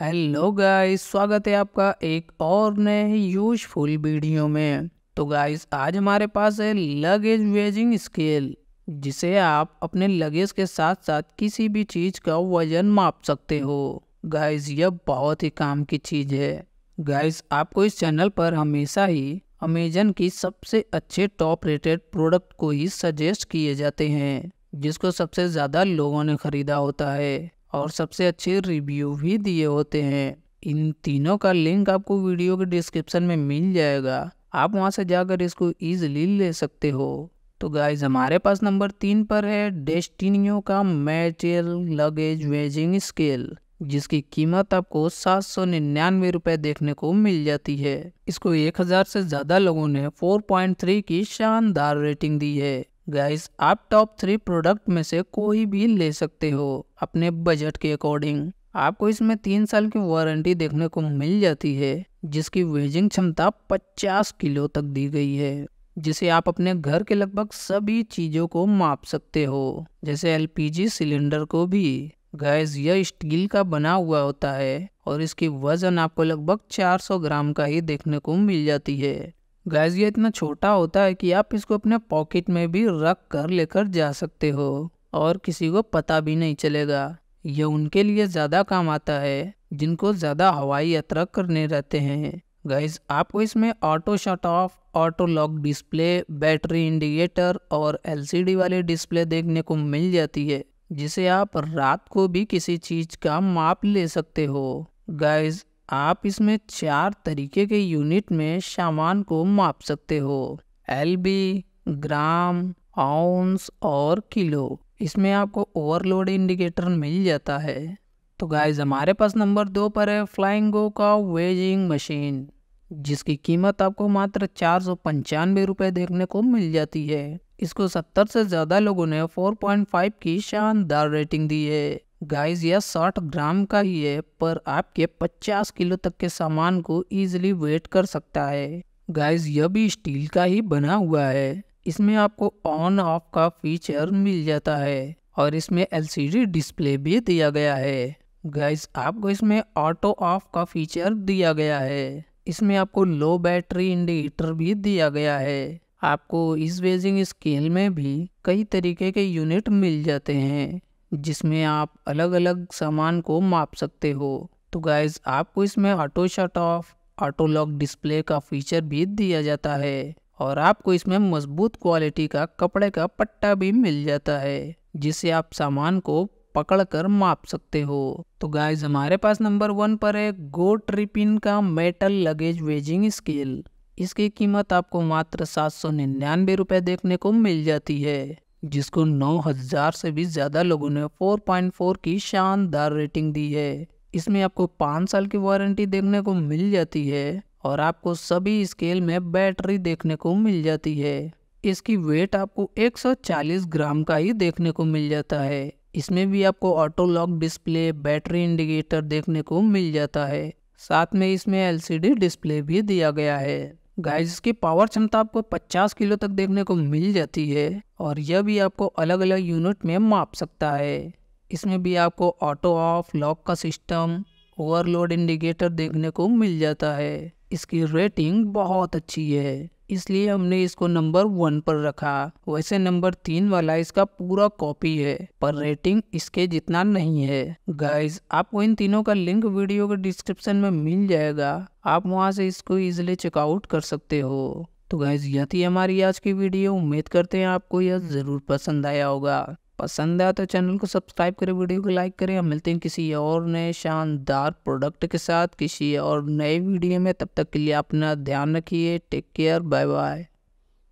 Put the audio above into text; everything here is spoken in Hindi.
हेलो गाइस स्वागत है आपका एक और नए यूजफुल वीडियो में तो गाइस आज हमारे पास है लगेज वेजिंग स्केल जिसे आप अपने लगेज के साथ साथ किसी भी चीज़ का वजन माप सकते हो गाइस यह बहुत ही काम की चीज़ है गाइस आपको इस चैनल पर हमेशा ही अमेजन की सबसे अच्छे टॉप रेटेड प्रोडक्ट को ही सजेस्ट किए जाते हैं जिसको सबसे ज़्यादा लोगों ने ख़रीदा होता है और सबसे अच्छे रिव्यू भी दिए होते हैं इन तीनों का लिंक आपको वीडियो के डिस्क्रिप्शन में मिल जाएगा आप वहाँ से जाकर इसको ईजिली ले सकते हो तो गाइज हमारे पास नंबर तीन पर है डेस्टिनियो का मेटेल लगेज वेजिंग स्केल जिसकी कीमत आपको सात सौ निन्यानवे रुपए देखने को मिल जाती है इसको एक हज़ार से ज़्यादा लोगों ने 4.3 की शानदार रेटिंग दी है गाइस आप टॉप थ्री प्रोडक्ट में से कोई भी ले सकते हो अपने बजट के अकॉर्डिंग आपको इसमें तीन साल की वारंटी देखने को मिल जाती है जिसकी वेजिंग क्षमता 50 किलो तक दी गई है जिसे आप अपने घर के लगभग सभी चीज़ों को माप सकते हो जैसे एलपीजी सिलेंडर को भी गैस यह स्टील का बना हुआ होता है और इसकी वजन आपको लगभग 400 ग्राम का ही देखने को मिल जाती है गैस ये इतना छोटा होता है कि आप इसको अपने पॉकेट में भी रख कर लेकर जा सकते हो और किसी को पता भी नहीं चलेगा यह उनके लिए ज़्यादा काम आता है जिनको ज़्यादा हवाई यात्रा करने रहते हैं गैस आपको इसमें auto shut off auto lock display battery indicator और एलसीडी वाले डिस्प्ले देखने को मिल जाती है जिसे आप रात को भी किसी चीज़ का माप ले सकते हो गैस आप इसमें चार तरीके के यूनिट में सामान को माप सकते हो एल बी ग्राम आउंस और किलो इसमें आपको ओवरलोड इंडिकेटर मिल जाता है तो गाइज हमारे पास नंबर दो पर है फ्लाइंगो का वेजिंग मशीन जिसकी कीमत आपको मात्र चार सौ पंचानवे रुपये देखने को मिल जाती है इसको सत्तर से ज़्यादा लोगों ने 4.5 की शानदार रेटिंग दी है गाइस यह साठ ग्राम का ही है पर आपके पचास किलो तक के सामान को ईजिली वेट कर सकता है गाइस यह भी स्टील का ही बना हुआ है इसमें आपको ऑन ऑफ का फीचर मिल जाता है और इसमें एलसीडी डिस्प्ले भी दिया गया है गाइस आपको इसमें ऑटो ऑफ का फीचर दिया गया है इसमें आपको लो बैटरी इंडिकेटर भी दिया गया है आपको इस वेजिंग स्केल में भी कई तरीके के यूनिट मिल जाते हैं जिसमें आप अलग अलग सामान को माप सकते हो तो गाइज आपको इसमें auto shut off auto lock display का फीचर भी दिया जाता है और आपको इसमें मजबूत क्वालिटी का कपड़े का पट्टा भी मिल जाता है जिसे आप सामान को पकड़कर माप सकते हो तो गाइज हमारे पास नंबर वन पर है गो ट्रिपिन का मेटल लगेज वेजिंग स्केल इसकी कीमत आपको मात्र सात सौ निन्यानवे रुपये देखने को मिल जाती है जिसको 9000 से भी ज़्यादा लोगों ने 4.4 की शानदार रेटिंग दी है इसमें आपको पांच साल की वारंटी देखने को मिल जाती है और आपको सभी स्केल में बैटरी देखने को मिल जाती है इसकी वेट आपको 140 ग्राम का ही देखने को मिल जाता है इसमें भी आपको auto lock display battery indicator देखने को मिल जाता है साथ में इसमें एलसीडी डिस्प्ले भी दिया गया है गाइस इसकी पावर क्षमता आपको 50 किलो तक देखने को मिल जाती है और यह भी आपको अलग अलग यूनिट में माप सकता है इसमें भी आपको ऑटो ऑफ लॉक का सिस्टम ओवरलोड इंडिकेटर देखने को मिल जाता है इसकी रेटिंग बहुत अच्छी है इसलिए हमने इसको नंबर वन पर रखा वैसे नंबर तीन वाला इसका पूरा कॉपी है पर रेटिंग इसके जितना नहीं है गाइज आपको इन तीनों का लिंक वीडियो के डिस्क्रिप्शन में मिल जाएगा आप वहाँ से इसको इजिली चेकआउट कर सकते हो तो गाइज यह थी हमारी आज की वीडियो उम्मीद करते हैं आपको यह ज़रूर पसंद आया होगा पसंद आया तो चैनल को सब्सक्राइब करें वीडियो को लाइक करें हम मिलते हैं किसी और नए शानदार प्रोडक्ट के साथ किसी और नए वीडियो में तब तक के लिए अपना ध्यान रखिए टेक केयर बाय बाय